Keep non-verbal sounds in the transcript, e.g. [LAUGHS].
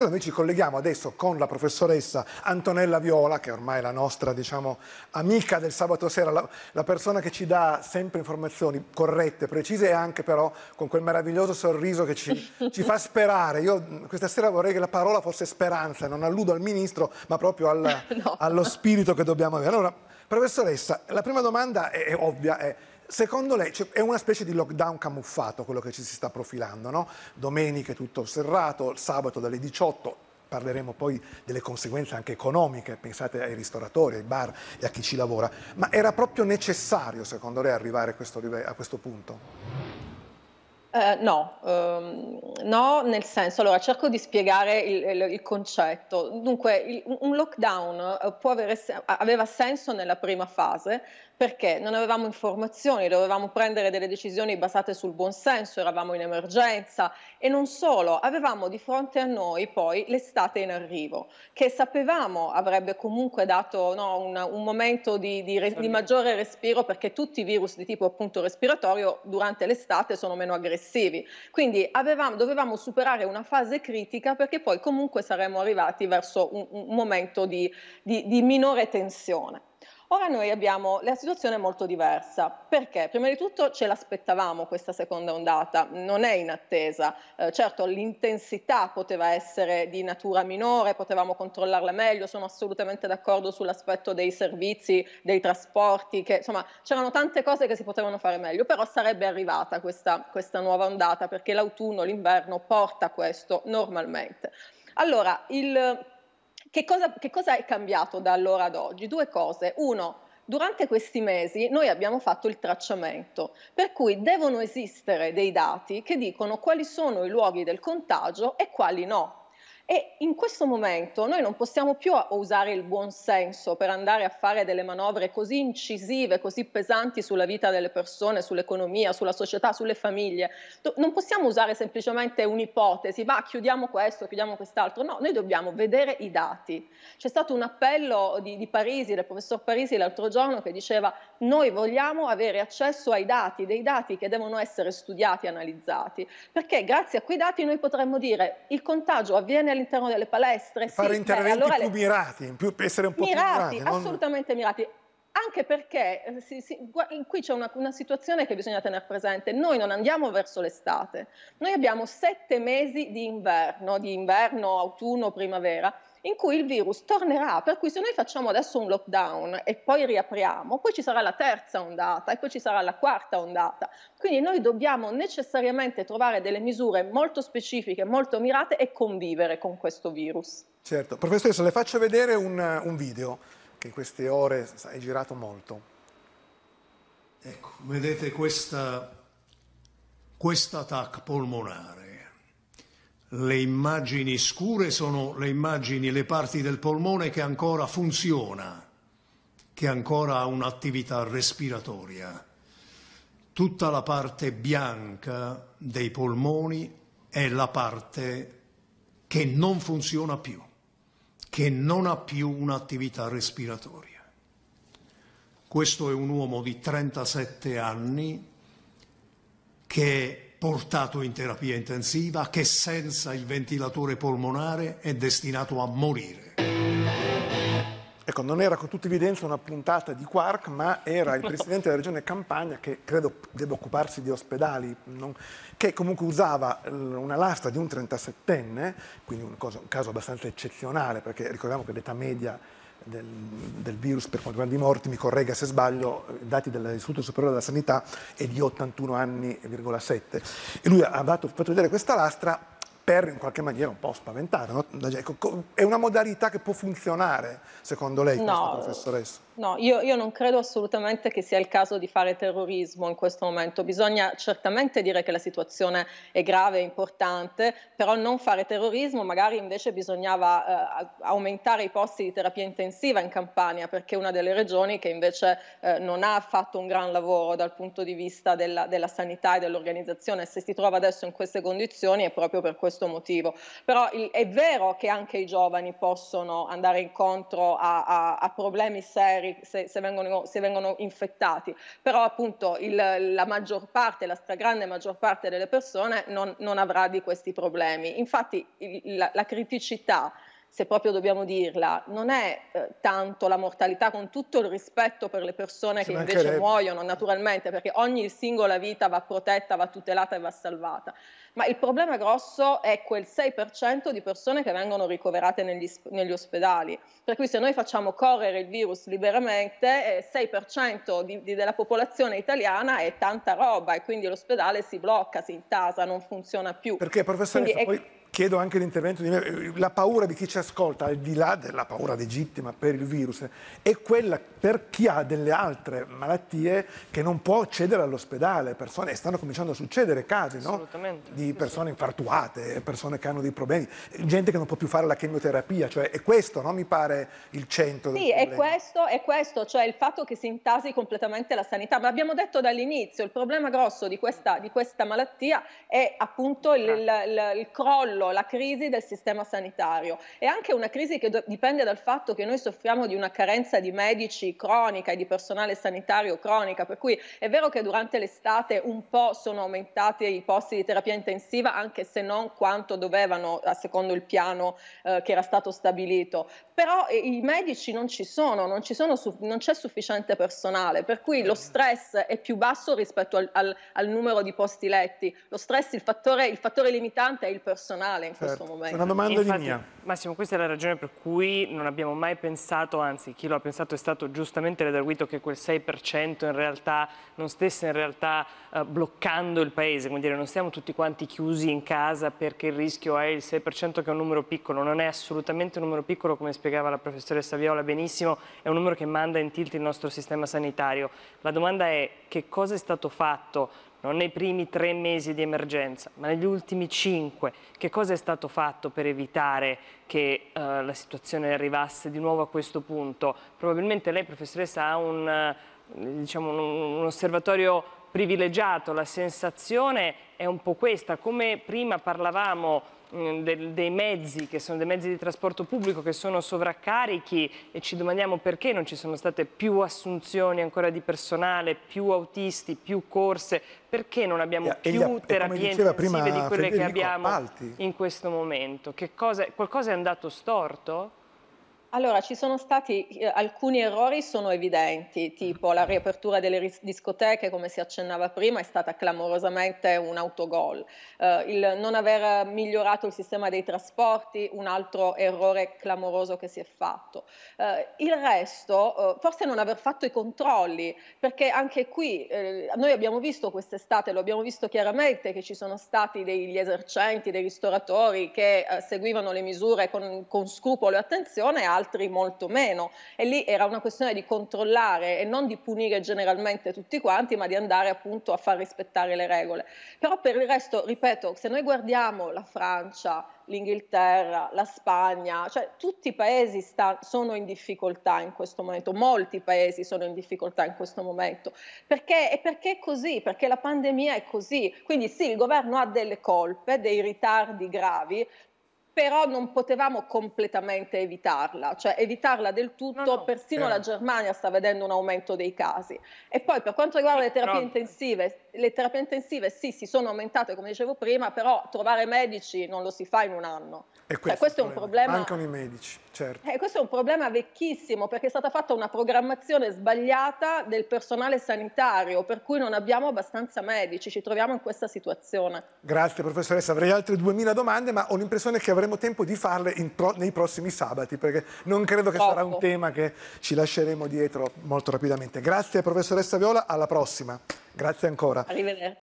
Noi ci colleghiamo adesso con la professoressa Antonella Viola, che è ormai è la nostra diciamo, amica del sabato sera, la, la, persona che ci dà sempre informazioni corrette, precise e anche però con quel meraviglioso sorriso che ci, [LAUGHS] ci fa sperare. Io questa sera vorrei che la parola fosse speranza, non alludo al ministro, ma proprio al, [LAUGHS] no. allo spirito che dobbiamo avere. Allora, professoressa, la prima domanda è, è ovvia, è Secondo lei cioè, è una specie di lockdown camuffato quello che ci si sta profilando, no? Domenica è tutto serrato, sabato dalle 18 parleremo poi delle conseguenze anche economiche, pensate ai ristoratori, ai bar e a chi ci lavora, ma era proprio necessario secondo lei arrivare a questo, a questo punto? Eh, no, ehm, no, nel senso, allora cerco di spiegare il, il, il concetto. Dunque, il, un lockdown eh, avere, aveva senso nella prima fase perché non avevamo informazioni, dovevamo prendere delle decisioni basate sul buonsenso, eravamo in emergenza e non solo, avevamo di fronte a noi poi l'estate in arrivo, che sapevamo avrebbe comunque dato no, un, un, momento di, di, re, di, maggiore respiro perché tutti i virus di tipo appunto respiratorio durante l'estate sono meno aggressivi. Quindi avevamo, dovevamo superare una fase critica perché poi comunque saremmo arrivati verso un, un momento di, di minore tensione. Ora noi abbiamo la situazione è molto diversa, perché prima di tutto ce l'aspettavamo questa seconda ondata, non è in attesa, eh, certo l'intensità poteva essere di natura minore, potevamo controllarla meglio, sono assolutamente d'accordo sull'aspetto dei servizi, dei trasporti, che insomma c'erano tante cose che si potevano fare meglio, però sarebbe arrivata questa, questa nuova ondata perché l'autunno, l'inverno porta questo normalmente. Allora, il che cosa, che cosa è cambiato da allora ad oggi? Due cose. Uno, durante questi mesi noi abbiamo fatto il tracciamento, per cui devono esistere dei dati che dicono quali sono i luoghi del contagio e quali no. E in questo momento noi non possiamo più usare il buon senso per andare a fare delle manovre così incisive, così pesanti sulla vita delle persone, sull'economia, sulla società, sulle famiglie. Non possiamo usare semplicemente un'ipotesi, va, chiudiamo questo, chiudiamo quest'altro. No, noi dobbiamo vedere i dati. C'è stato un appello di, di Parisi, del professor Parisi l'altro giorno, che diceva noi vogliamo avere accesso ai dati, dei dati che devono essere studiati analizzati, perché grazie a quei dati noi potremmo dire il contagio avviene all'interno delle palestre. Fare sì, interventi beh, allora più le... mirati, più, essere un po' mirati, più mirati. Assolutamente non... mirati anche perché eh, si, si, qui c'è una, una, situazione che bisogna tenere presente. Noi non andiamo verso l'estate, noi abbiamo sette mesi di inverno, di inverno, autunno, primavera, in cui il virus tornerà, per cui se noi facciamo adesso un lockdown e poi riapriamo, poi ci sarà la terza ondata e poi ci sarà la quarta ondata. Quindi noi dobbiamo necessariamente trovare delle misure molto specifiche, molto mirate e convivere con questo virus. Certo, professoressa, le faccio vedere un, un video che in queste ore è girato molto. Ecco, vedete questa, questa TAC polmonare le immagini scure sono le immagini, le parti del polmone che ancora funziona, che ancora ha un'attività respiratoria. Tutta la parte bianca dei polmoni è la parte che non funziona più, che non ha più un'attività respiratoria. Questo è un uomo di 37 anni che portato in terapia intensiva che senza il ventilatore polmonare è destinato a morire. Ecco, non era con tutta evidenza una puntata di Quark, ma era il presidente della regione Campania, che credo debba occuparsi di ospedali, non, che comunque usava eh, una lastra di un 37enne, quindi un, cosa, un caso abbastanza eccezionale, perché ricordiamo che l'età media del, del, virus per quanto riguarda i morti, mi corregga se sbaglio, eh, dati dell'Istituto Superiore della Sanità è di 81 anni,7. E lui ha dato, fatto vedere questa lastra per in qualche maniera un po' spaventare. No? Ecco, è una modalità che può funzionare, secondo lei, no. professoressa? no, io, io, non credo assolutamente che sia il caso di fare terrorismo in questo momento. Bisogna certamente dire che la situazione è grave, e importante, però non fare terrorismo, magari invece bisognava eh, aumentare i posti di terapia intensiva in Campania, perché è una delle regioni che invece eh, non ha fatto un gran lavoro dal punto di vista della, della sanità e dell'organizzazione. Se si trova adesso in queste condizioni è proprio per questo motivo. Però il, è vero che anche i giovani possono andare incontro a, a, a problemi seri magari se, se, vengono, se vengono, infettati, però appunto il, la maggior parte, la stragrande maggior parte delle persone non, non avrà di questi problemi. Infatti il, la, la criticità se proprio dobbiamo dirla, non è eh, tanto la mortalità con tutto il rispetto per le persone che invece muoiono naturalmente, perché ogni singola vita va protetta, va tutelata e va salvata, ma il problema grosso è quel 6% di persone che vengono ricoverate negli, negli ospedali, per cui se noi facciamo correre il virus liberamente, eh, 6% di, di, della popolazione italiana è tanta roba e quindi l'ospedale si blocca, si intasa, non funziona più. Perché professoressa, quindi, poi chiedo anche l'intervento di me. la paura di chi ci ascolta, al di là della paura legittima per il virus, è quella per chi ha delle altre malattie che non può accedere all'ospedale, persone, stanno cominciando a succedere casi no? di persone infartuate, persone che hanno dei problemi, gente che non può più fare la chemioterapia, cioè è questo, no? mi pare, il centro. Sì, è questo, è questo, cioè il fatto che si intasi completamente la sanità, ma abbiamo detto dall'inizio, il problema grosso di questa, di questa malattia è appunto il, il, il crollo la crisi del sistema sanitario. È anche una crisi che do- dipende dal fatto che noi soffriamo di una carenza di medici cronica e di personale sanitario cronica, per cui è vero che durante l'estate un po' sono aumentati i posti di terapia intensiva, anche se non quanto dovevano secondo il piano eh, che era stato stabilito, però eh, i medici non ci sono, non, ci sono su- non, c'è sufficiente personale, per cui lo stress è più basso rispetto al, al, al numero di posti letti, lo stress, il fattore, il fattore limitante è il personale banale in certo. questo momento. Una domanda Infatti, di mia. Massimo, questa è la ragione per cui non abbiamo mai pensato, anzi chi lo ha pensato è stato giustamente redarguito che quel 6% in realtà non stesse in realtà eh, bloccando il paese, come dire non stiamo tutti quanti chiusi in casa perché il rischio è il 6% che è un numero piccolo, non è assolutamente un numero piccolo come spiegava la professoressa Viola benissimo, è un numero che manda in tilt il nostro sistema sanitario. La domanda è che cosa è stato fatto non nei primi tre mesi di emergenza, ma negli ultimi cinque, che cosa è stato fatto per evitare che uh, la situazione arrivasse di nuovo a questo punto? Probabilmente lei, professoressa, ha un, eh, diciamo, un, un osservatorio privilegiato, la sensazione è un po' questa, come prima parlavamo mm, dei mezzi che sono dei mezzi di trasporto pubblico che sono sovraccarichi e ci domandiamo perché non ci sono state più assunzioni ancora di personale, più autisti, più corse, perché non abbiamo più terapie intensive di quelle Federico, che abbiamo appalti. in questo momento? Cosa, qualcosa è andato storto? Allora, ci sono stati eh, alcuni errori sono evidenti, tipo la riapertura delle ris- discoteche, come si accennava prima, è stata clamorosamente un autogol. Eh, il non aver migliorato il sistema dei trasporti, un altro errore clamoroso che si è fatto. Eh, il resto, eh, forse non aver fatto i controlli, perché anche qui eh, noi abbiamo visto quest'estate, lo abbiamo visto chiaramente, che ci sono stati degli esercenti, dei ristoratori che eh, seguivano le misure con, con scrupolo e attenzione altri molto meno e lì era una questione di controllare e non di punire generalmente tutti quanti ma di andare appunto a far rispettare le regole. Però per il resto, ripeto, se noi guardiamo la Francia, l'Inghilterra, la Spagna, cioè tutti i paesi sta, sono in difficoltà in questo momento, molti paesi sono in difficoltà in questo momento. Perché? E perché è così? Perché la pandemia è così. Quindi sì, il governo ha delle colpe, dei ritardi gravi, però non potevamo completamente evitarla, cioè evitarla del tutto, no, no, persino però. Eh. la Germania sta vedendo un aumento dei casi. E poi per quanto riguarda le terapie però... intensive, le terapie intensive sì, si sono aumentate come dicevo prima, però trovare medici non lo si fa in un anno. E questo, cioè, questo è un problema. Mancano i medici, certo. Eh, questo è un problema vecchissimo perché è stata fatta una programmazione sbagliata del personale sanitario, per cui non abbiamo abbastanza medici, ci troviamo in questa situazione. Grazie professoressa, avrei altre 2000 domande, ma ho l'impressione che avremo avremo tempo di farle pro, nei prossimi sabati, perché non credo che Poco. sarà un tema che ci lasceremo dietro molto rapidamente. Grazie professoressa Viola, alla prossima. Grazie ancora. Arrivederci.